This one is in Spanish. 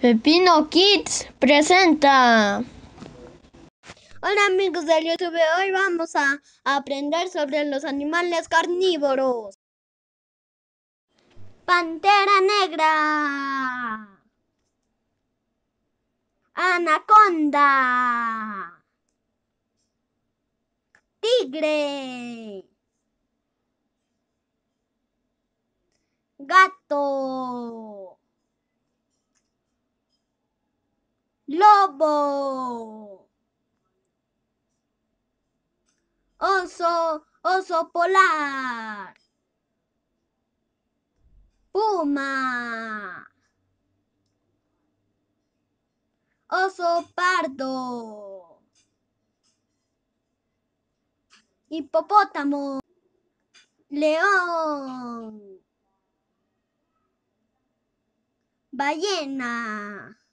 Pepino Kids presenta. Hola amigos del YouTube, hoy vamos a aprender sobre los animales carnívoros. Pantera negra. Anaconda. Tigre. Gato. Lobo. Oso, oso polar. Puma. Oso pardo. Hipopótamo. León. Ballena.